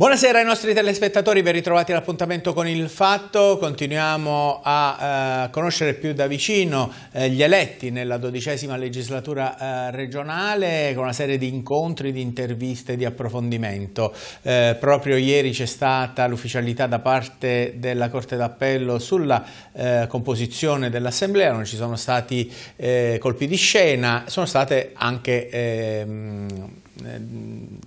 Buonasera ai nostri telespettatori, ben ritrovati all'appuntamento con il fatto. Continuiamo a eh, conoscere più da vicino eh, gli eletti nella dodicesima legislatura eh, regionale con una serie di incontri, di interviste, di approfondimento. Eh, proprio ieri c'è stata l'ufficialità da parte della Corte d'Appello sulla eh, composizione dell'Assemblea, non ci sono stati eh, colpi di scena, sono state anche... Mh, ehm,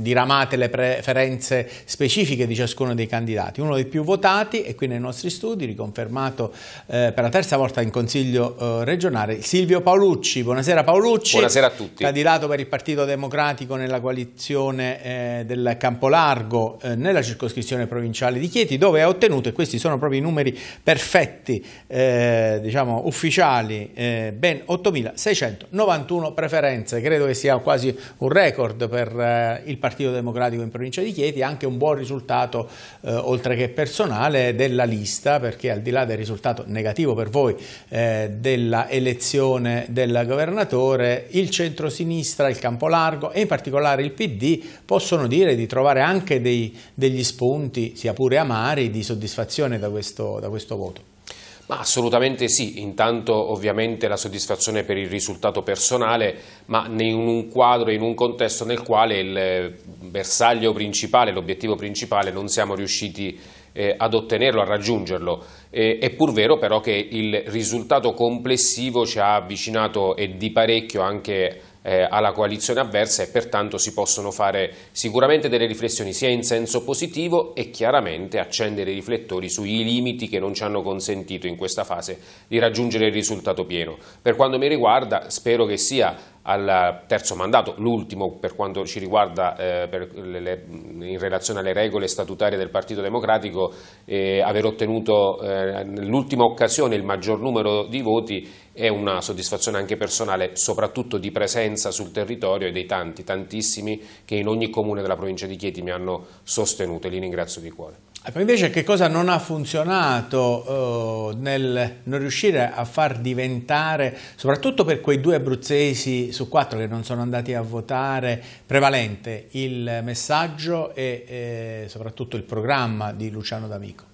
diramate le preferenze specifiche di ciascuno dei candidati. Uno dei più votati è qui nei nostri studi, riconfermato eh, per la terza volta in Consiglio eh, regionale, Silvio Paolucci. Buonasera Paolucci. Buonasera a tutti. Candidato per il Partito Democratico nella coalizione eh, del Campolargo eh, nella circoscrizione provinciale di Chieti dove ha ottenuto, e questi sono proprio i numeri perfetti, eh, diciamo ufficiali, eh, ben 8.691 preferenze. Credo che sia quasi un record per il Partito Partito Democratico in provincia di Chieti, anche un buon risultato eh, oltre che personale della lista, perché al di là del risultato negativo per voi eh, della elezione del governatore, il centrosinistra, il Campolargo e in particolare il PD possono dire di trovare anche dei, degli spunti, sia pure amari, di soddisfazione da questo, da questo voto. Ma assolutamente sì, intanto ovviamente la soddisfazione per il risultato personale, ma in un quadro, in un contesto nel quale il eh, bersaglio principale, l'obiettivo principale non siamo riusciti a eh, ad ottenerlo, a raggiungerlo. Eh, è pur vero però che il risultato complessivo ci ha avvicinato e di parecchio anche eh, alla coalizione avversa e pertanto si possono fare sicuramente delle riflessioni sia in senso positivo e chiaramente accendere i riflettori sui limiti che non ci hanno consentito in questa fase di raggiungere il risultato pieno. Per quanto mi riguarda spero che sia al terzo mandato, l'ultimo per quanto ci riguarda eh, le, le, in relazione alle regole statutarie del Partito Democratico, eh, aver ottenuto eh, nell'ultima occasione il maggior numero di voti è una soddisfazione anche personale, soprattutto di presenza sul territorio e dei tanti, tantissimi che in ogni comune della provincia di Chieti mi hanno sostenuto e li ringrazio di cuore. Ecco, invece che cosa non ha funzionato eh, nel non riuscire a far diventare, soprattutto per quei due abruzzesi su quattro che non sono andati a votare, prevalente il messaggio e eh, soprattutto il programma di Luciano D'Amico?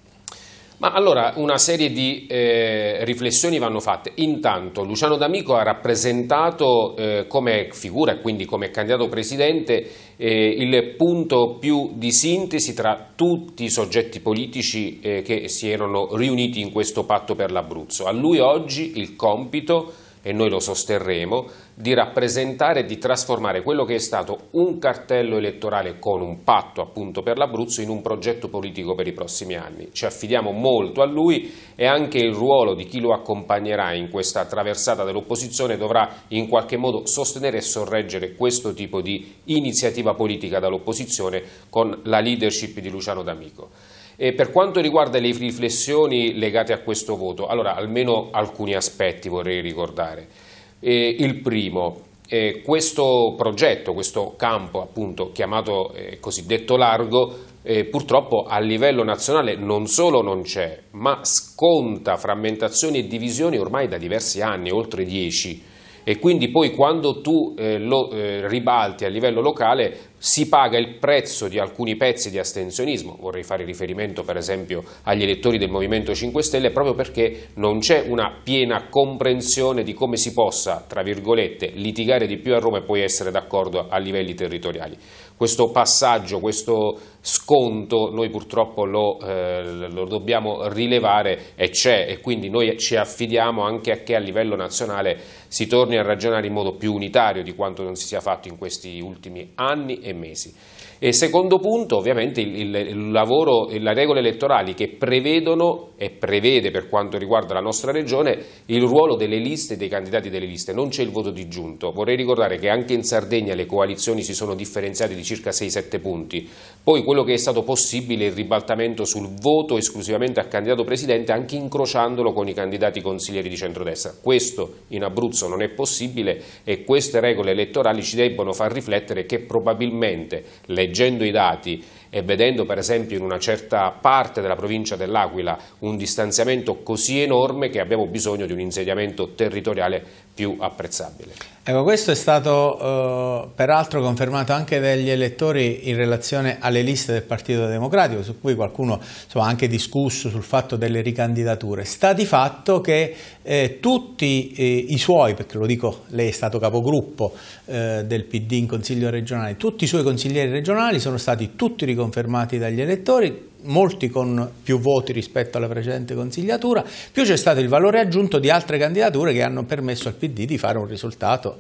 Ma allora una serie di eh, riflessioni vanno fatte. Intanto Luciano D'Amico ha rappresentato eh, come figura e quindi come candidato presidente eh, il punto più di sintesi tra tutti i soggetti politici eh, che si erano riuniti in questo patto per l'Abruzzo. A lui oggi il compito e noi lo sosterremo, di rappresentare e di trasformare quello che è stato un cartello elettorale con un patto appunto per l'Abruzzo in un progetto politico per i prossimi anni. Ci affidiamo molto a lui e anche il ruolo di chi lo accompagnerà in questa traversata dell'opposizione dovrà in qualche modo sostenere e sorreggere questo tipo di iniziativa politica dall'opposizione con la leadership di Luciano D'Amico. E per quanto riguarda le riflessioni legate a questo voto, allora almeno alcuni aspetti vorrei ricordare. Eh, il primo, eh, questo progetto, questo campo appunto chiamato eh, cosiddetto largo, eh, purtroppo a livello nazionale non solo non c'è, ma sconta frammentazioni e divisioni ormai da diversi anni, oltre dieci e quindi poi quando tu eh, lo eh, ribalti a livello locale si paga il prezzo di alcuni pezzi di astensionismo, vorrei fare riferimento per esempio agli elettori del Movimento 5 Stelle, proprio perché non c'è una piena comprensione di come si possa, tra virgolette, litigare di più a Roma e poi essere d'accordo a livelli territoriali. Questo passaggio, questo sconto noi purtroppo lo, eh, lo dobbiamo rilevare e c'è e quindi noi ci affidiamo anche a che a livello nazionale si torni a ragionare in modo più unitario di quanto non si sia fatto in questi ultimi anni e mesi. E secondo punto, ovviamente, il, il lavoro e le regole elettorali che prevedono e prevede per quanto riguarda la nostra regione il ruolo delle liste e dei candidati delle liste. Non c'è il voto di giunto. Vorrei ricordare che anche in Sardegna le coalizioni si sono differenziate di circa 6-7 punti. Poi quello che è stato possibile è il ribaltamento sul voto esclusivamente al candidato presidente anche incrociandolo con i candidati consiglieri di centrodestra. Questo in Abruzzo non è possibile e queste regole elettorali ci debbono far riflettere che probabilmente le leggendo i dati e vedendo per esempio in una certa parte della provincia dell'Aquila un distanziamento così enorme che abbiamo bisogno di un insediamento territoriale più apprezzabile. Ecco, questo è stato eh, peraltro confermato anche dagli elettori in relazione alle liste del Partito Democratico, su cui qualcuno ha anche discusso sul fatto delle ricandidature. Sta di fatto che eh, tutti eh, i suoi, perché lo dico, lei è stato capogruppo eh, del PD in Consiglio regionale, tutti i suoi consiglieri regionali sono stati tutti riconosciuti confermati dagli elettori, molti con più voti rispetto alla precedente consigliatura, più c'è stato il valore aggiunto di altre candidature che hanno permesso al PD di fare un risultato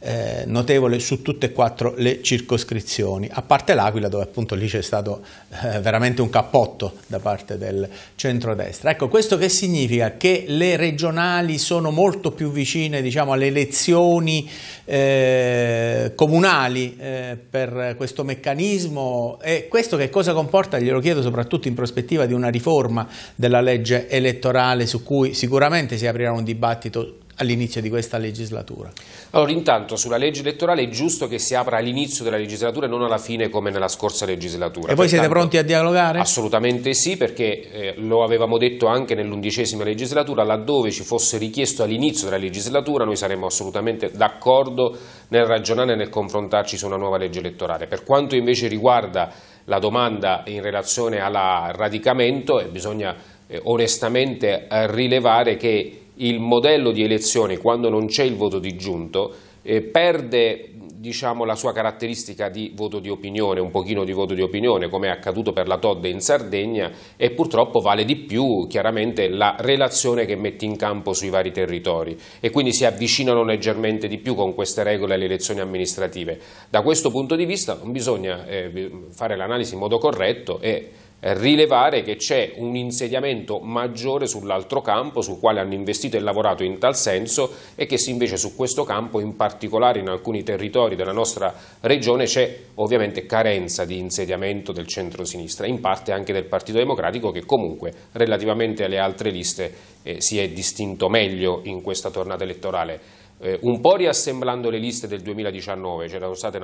eh, notevole su tutte e quattro le circoscrizioni, a parte l'Aquila dove appunto lì c'è stato eh, veramente un cappotto da parte del centrodestra. Ecco, questo che significa? Che le regionali sono molto più vicine diciamo, alle elezioni eh, comunali eh, per questo meccanismo e questo che cosa comporta? Glielo chiedo soprattutto soprattutto in prospettiva di una riforma della legge elettorale su cui sicuramente si aprirà un dibattito all'inizio di questa legislatura. Allora intanto sulla legge elettorale è giusto che si apra all'inizio della legislatura e non alla fine come nella scorsa legislatura. E voi siete pronti a dialogare? Assolutamente sì perché eh, lo avevamo detto anche nell'undicesima legislatura laddove ci fosse richiesto all'inizio della legislatura noi saremmo assolutamente d'accordo nel ragionare e nel confrontarci su una nuova legge elettorale. Per quanto invece riguarda la domanda in relazione al radicamento eh, bisogna eh, onestamente eh, rilevare che il modello di elezioni quando non c'è il voto disgiunto eh, perde diciamo, la sua caratteristica di voto di opinione, un pochino di voto di opinione come è accaduto per la Todde in Sardegna e purtroppo vale di più chiaramente la relazione che metti in campo sui vari territori e quindi si avvicinano leggermente di più con queste regole alle elezioni amministrative. Da questo punto di vista bisogna eh, fare l'analisi in modo corretto e rilevare che c'è un insediamento maggiore sull'altro campo sul quale hanno investito e lavorato in tal senso e che invece su questo campo in particolare in alcuni territori della nostra regione c'è ovviamente carenza di insediamento del centro-sinistra in parte anche del Partito Democratico che comunque relativamente alle altre liste eh, si è distinto meglio in questa tornata elettorale eh, un po' riassemblando le liste del 2019, c'era stata,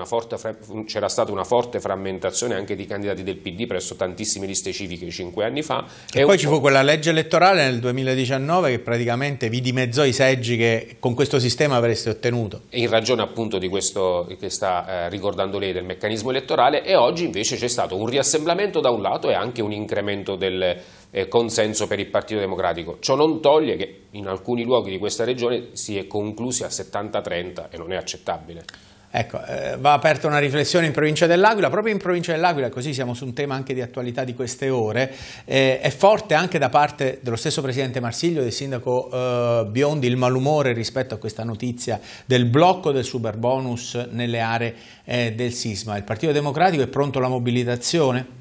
stata una forte frammentazione anche di candidati del PD presso tantissime liste civiche cinque anni fa. E, e poi ci fu quella legge elettorale nel 2019 che praticamente vi dimezzò i seggi che con questo sistema avreste ottenuto. In ragione appunto di questo che sta eh, ricordando lei del meccanismo elettorale e oggi invece c'è stato un riassemblamento da un lato e anche un incremento del eh, consenso per il Partito Democratico. Ciò non toglie che in alcuni luoghi di questa regione si è conclusi a 70-30 e non è accettabile. Ecco, eh, va aperta una riflessione in provincia dell'Aquila, proprio in provincia dell'Aquila, così siamo su un tema anche di attualità di queste ore, eh, è forte anche da parte dello stesso Presidente Marsiglio e del Sindaco eh, Biondi il malumore rispetto a questa notizia del blocco del super bonus nelle aree eh, del sisma. Il Partito Democratico è pronto alla mobilitazione?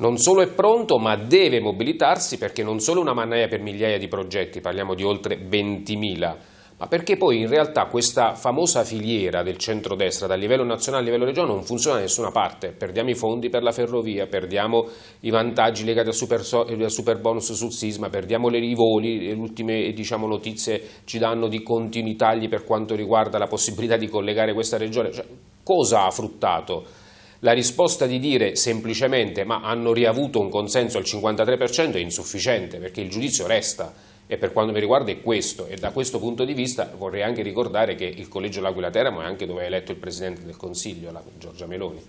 non solo è pronto ma deve mobilitarsi perché non solo una mannaia per migliaia di progetti, parliamo di oltre 20.000, ma perché poi in realtà questa famosa filiera del centrodestra dal livello nazionale al livello regionale non funziona da nessuna parte, perdiamo i fondi per la ferrovia, perdiamo i vantaggi legati al super, eh, al super bonus sul sisma, perdiamo le, i voli, le ultime eh, diciamo, notizie ci danno di continui tagli per quanto riguarda la possibilità di collegare questa regione, cioè, cosa ha fruttato? La risposta di dire semplicemente ma hanno riavuto un consenso al 53% è insufficiente perché il giudizio resta e per quanto mi riguarda è questo e da questo punto di vista vorrei anche ricordare che il collegio L'Aquila Teramo è anche dove è eletto il Presidente del Consiglio, la Giorgia Meloni.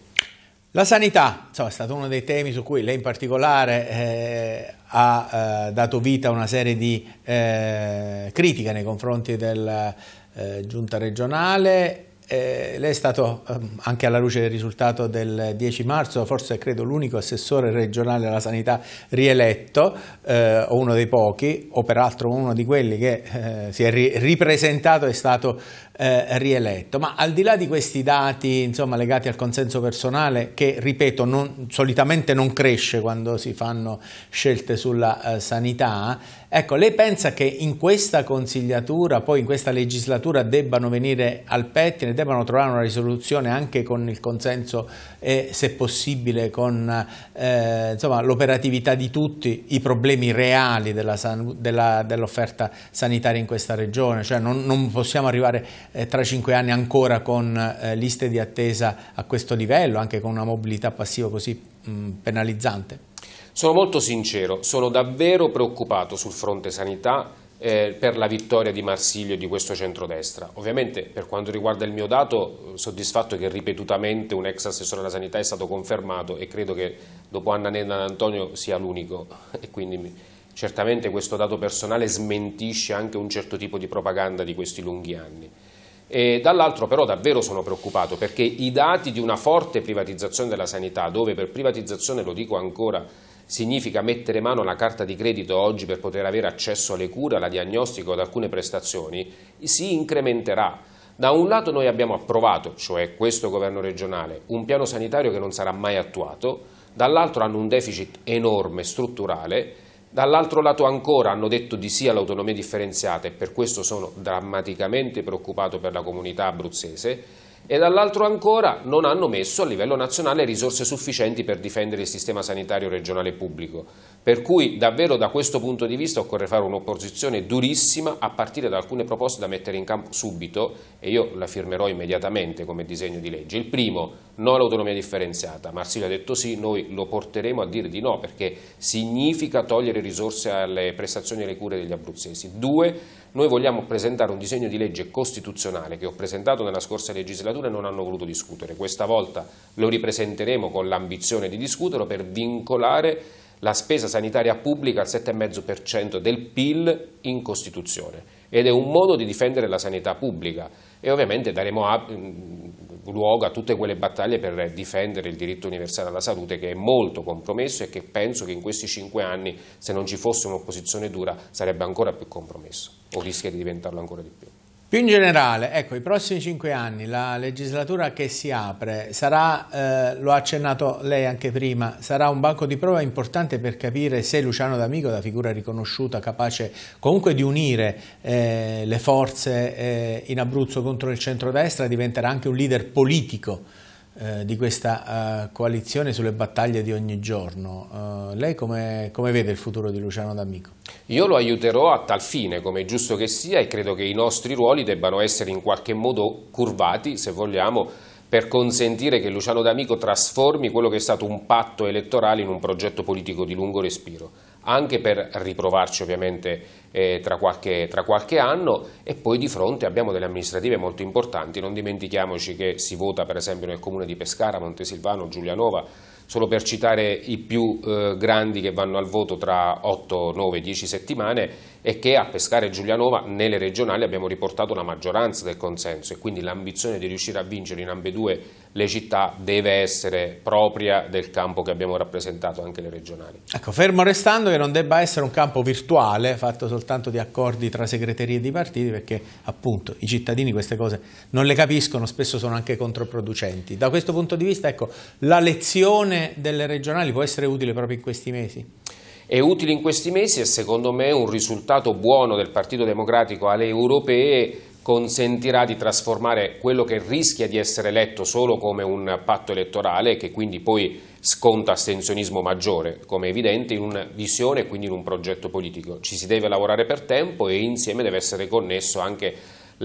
La sanità insomma, è stato uno dei temi su cui lei in particolare eh, ha eh, dato vita a una serie di eh, critiche nei confronti della eh, giunta regionale eh, lei è stato, ehm, anche alla luce del risultato del 10 marzo, forse credo l'unico assessore regionale alla sanità rieletto, eh, o uno dei pochi, o peraltro uno di quelli che eh, si è ri ripresentato e stato eh, rieletto. Ma al di là di questi dati insomma, legati al consenso personale, che ripeto non, solitamente non cresce quando si fanno scelte sulla eh, sanità, Ecco, lei pensa che in questa consigliatura, poi in questa legislatura, debbano venire al pettine, debbano trovare una risoluzione anche con il consenso e, se possibile, con eh, l'operatività di tutti i problemi reali dell'offerta dell sanitaria in questa regione? Cioè non, non possiamo arrivare eh, tra cinque anni ancora con eh, liste di attesa a questo livello, anche con una mobilità passiva così mh, penalizzante? Sono molto sincero, sono davvero preoccupato sul fronte sanità eh, per la vittoria di Marsiglio e di questo centrodestra. Ovviamente per quanto riguarda il mio dato, soddisfatto che ripetutamente un ex assessore alla sanità è stato confermato e credo che dopo Anna Nenna D'Antonio sia l'unico e quindi mi... certamente questo dato personale smentisce anche un certo tipo di propaganda di questi lunghi anni. Dall'altro però davvero sono preoccupato perché i dati di una forte privatizzazione della sanità, dove per privatizzazione lo dico ancora significa mettere mano alla carta di credito oggi per poter avere accesso alle cure, alla diagnostica o ad alcune prestazioni, si incrementerà. Da un lato noi abbiamo approvato, cioè questo governo regionale, un piano sanitario che non sarà mai attuato, dall'altro hanno un deficit enorme, strutturale, dall'altro lato ancora hanno detto di sì all'autonomia differenziata e per questo sono drammaticamente preoccupato per la comunità abruzzese, e dall'altro ancora non hanno messo a livello nazionale risorse sufficienti per difendere il sistema sanitario regionale pubblico. Per cui davvero da questo punto di vista occorre fare un'opposizione durissima a partire da alcune proposte da mettere in campo subito e io la firmerò immediatamente come disegno di legge. Il primo, no all'autonomia differenziata. Marsilio ha detto sì, noi lo porteremo a dire di no perché significa togliere risorse alle prestazioni e alle cure degli abruzzesi. Due, noi vogliamo presentare un disegno di legge costituzionale che ho presentato nella scorsa legislatura e non hanno voluto discutere. Questa volta lo ripresenteremo con l'ambizione di discuterlo per vincolare la spesa sanitaria pubblica al 7,5% del PIL in Costituzione ed è un modo di difendere la sanità pubblica e ovviamente daremo luogo a tutte quelle battaglie per difendere il diritto universale alla salute che è molto compromesso e che penso che in questi cinque anni se non ci fosse un'opposizione dura sarebbe ancora più compromesso o rischia di diventarlo ancora di più. Più in generale, ecco, i prossimi cinque anni, la legislatura che si apre sarà, eh, lo ha accennato lei anche prima, sarà un banco di prova importante per capire se Luciano D'Amico, da figura riconosciuta, capace comunque di unire eh, le forze eh, in Abruzzo contro il centrodestra, diventerà anche un leader politico eh, di questa eh, coalizione sulle battaglie di ogni giorno. Eh, lei come, come, vede il futuro di Luciano D'Amico? Io lo aiuterò a tal fine, come è giusto che sia, e credo che i nostri ruoli debbano essere in qualche modo curvati, se vogliamo, per consentire che Luciano D'Amico trasformi quello che è stato un patto elettorale in un progetto politico di lungo respiro anche per riprovarci ovviamente eh, tra, qualche, tra, qualche, anno e poi di fronte abbiamo delle amministrative molto importanti, non dimentichiamoci che si vota per esempio nel comune di Pescara, Montesilvano, Giulianova, solo per citare i più eh, grandi che vanno al voto tra 8, 9, 10 settimane e che a pescare Giulianova nelle regionali abbiamo riportato la maggioranza del consenso e quindi l'ambizione di riuscire a vincere in ambedue le città deve essere propria del campo che abbiamo rappresentato anche le regionali. Ecco, fermo restando che non debba essere un campo virtuale fatto soltanto di accordi tra segreterie di partiti perché appunto i cittadini queste cose non le capiscono, spesso sono anche controproducenti. Da questo punto di vista ecco, la lezione delle regionali può essere utile proprio in questi mesi? È utile in questi mesi e secondo me un risultato buono del Partito Democratico alle europee consentirà di trasformare quello che rischia di essere eletto solo come un patto elettorale che quindi poi sconta astensionismo maggiore, come è evidente, in una visione e quindi in un progetto politico. Ci si deve lavorare per tempo e insieme deve essere connesso anche eh,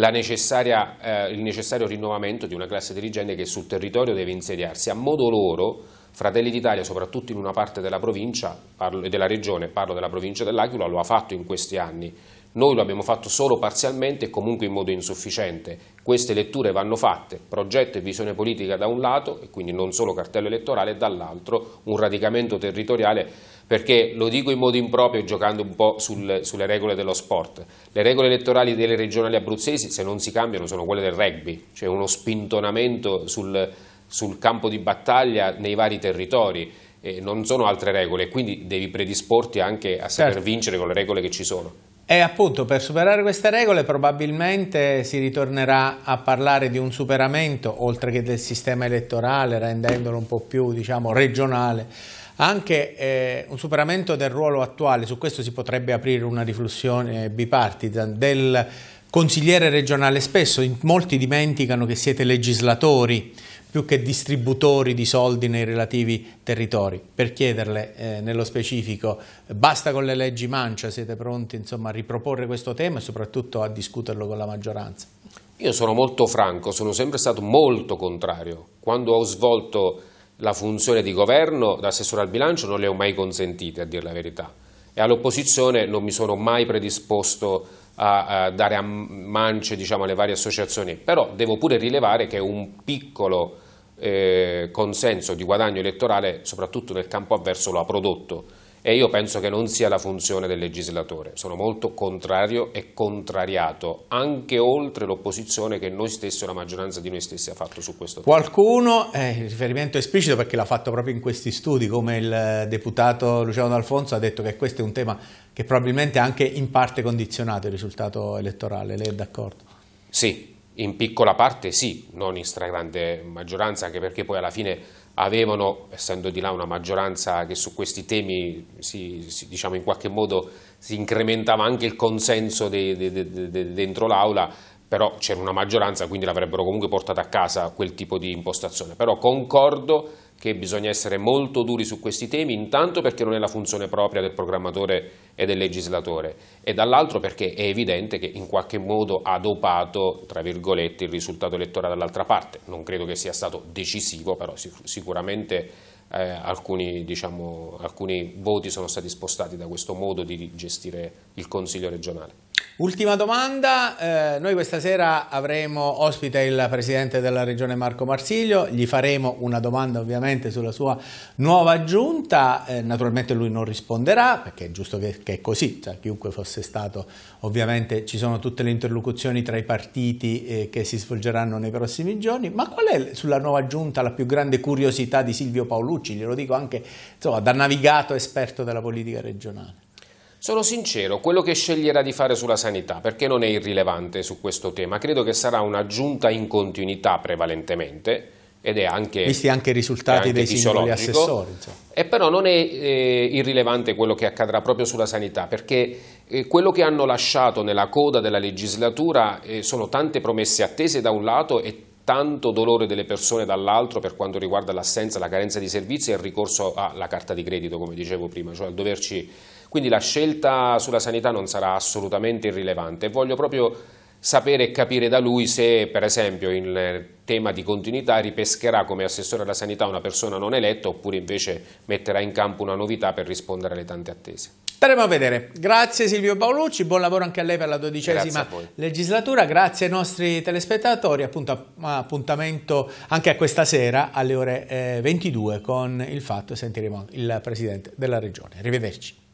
il necessario rinnovamento di una classe dirigente che sul territorio deve insediarsi a modo loro Fratelli d'Italia, soprattutto in una parte della provincia e della regione, parlo della provincia dell'Aquila, lo ha fatto in questi anni. Noi lo abbiamo fatto solo parzialmente e comunque in modo insufficiente. Queste letture vanno fatte, progetto e visione politica da un lato, e quindi non solo cartello elettorale, e dall'altro un radicamento territoriale, perché lo dico in modo improprio giocando un po' sul, sulle regole dello sport. Le regole elettorali delle regionali abruzzesi, se non si cambiano, sono quelle del rugby, cioè uno spintonamento sul sul campo di battaglia nei vari territori eh, non sono altre regole, quindi devi predisporti anche a saper certo. vincere con le regole che ci sono. E appunto per superare queste regole probabilmente si ritornerà a parlare di un superamento, oltre che del sistema elettorale, rendendolo un po' più diciamo, regionale, anche eh, un superamento del ruolo attuale, su questo si potrebbe aprire una riflessione bipartisan, del Consigliere regionale spesso, molti dimenticano che siete legislatori più che distributori di soldi nei relativi territori. Per chiederle eh, nello specifico, basta con le leggi mancia, siete pronti insomma, a riproporre questo tema e soprattutto a discuterlo con la maggioranza? Io sono molto franco, sono sempre stato molto contrario. Quando ho svolto la funzione di governo da assessore al bilancio non le ho mai consentite, a dire la verità e all'opposizione non mi sono mai predisposto a, a dare a mance diciamo, alle varie associazioni, però devo pure rilevare che un piccolo eh, consenso di guadagno elettorale, soprattutto nel campo avverso, lo ha prodotto e io penso che non sia la funzione del legislatore. Sono molto contrario e contrariato, anche oltre l'opposizione che noi stessi, la maggioranza di noi stessi ha fatto su questo tema. Qualcuno, eh, riferimento esplicito perché l'ha fatto proprio in questi studi, come il deputato Luciano D'Alfonso ha detto che questo è un tema che probabilmente ha anche in parte condizionato il risultato elettorale, lei è d'accordo? Sì, in piccola parte sì, non in stragrande maggioranza, anche perché poi alla fine avevano, essendo di là una maggioranza che su questi temi si, si, diciamo in qualche modo si incrementava anche il consenso de, de, de, dentro l'aula, però c'era una maggioranza, quindi l'avrebbero comunque portata a casa quel tipo di impostazione. Però concordo che bisogna essere molto duri su questi temi, intanto perché non è la funzione propria del programmatore e del legislatore, e dall'altro perché è evidente che in qualche modo ha dopato, tra virgolette, il risultato elettorale dall'altra parte. Non credo che sia stato decisivo, però sicuramente eh, alcuni, diciamo, alcuni voti sono stati spostati da questo modo di gestire il Consiglio regionale. Ultima domanda, eh, noi questa sera avremo ospite il presidente della regione Marco Marsiglio, gli faremo una domanda ovviamente sulla sua nuova giunta, eh, naturalmente lui non risponderà perché è giusto che, che è così, cioè, chiunque fosse stato ovviamente ci sono tutte le interlocuzioni tra i partiti eh, che si svolgeranno nei prossimi giorni, ma qual è sulla nuova giunta la più grande curiosità di Silvio Paolucci, glielo dico anche insomma, da navigato esperto della politica regionale? Sono sincero, quello che sceglierà di fare sulla sanità, perché non è irrilevante su questo tema, credo che sarà una giunta in continuità prevalentemente, ed è anche... Visti anche i risultati anche dei singoli assessori. Insomma. E però non è eh, irrilevante quello che accadrà proprio sulla sanità, perché eh, quello che hanno lasciato nella coda della legislatura eh, sono tante promesse attese da un lato e tanto dolore delle persone dall'altro per quanto riguarda l'assenza, la carenza di servizi e il ricorso alla carta di credito, come dicevo prima, cioè al doverci... Quindi la scelta sulla sanità non sarà assolutamente irrilevante. Voglio proprio sapere e capire da lui se per esempio in tema di continuità ripescherà come assessore alla sanità una persona non eletta oppure invece metterà in campo una novità per rispondere alle tante attese. Staremo a vedere. Grazie Silvio Paolucci, buon lavoro anche a lei per la dodicesima grazie legislatura, grazie ai nostri telespettatori, appunto appuntamento anche a questa sera alle ore 22 eh, con il fatto sentiremo il Presidente della Regione. Arrivederci.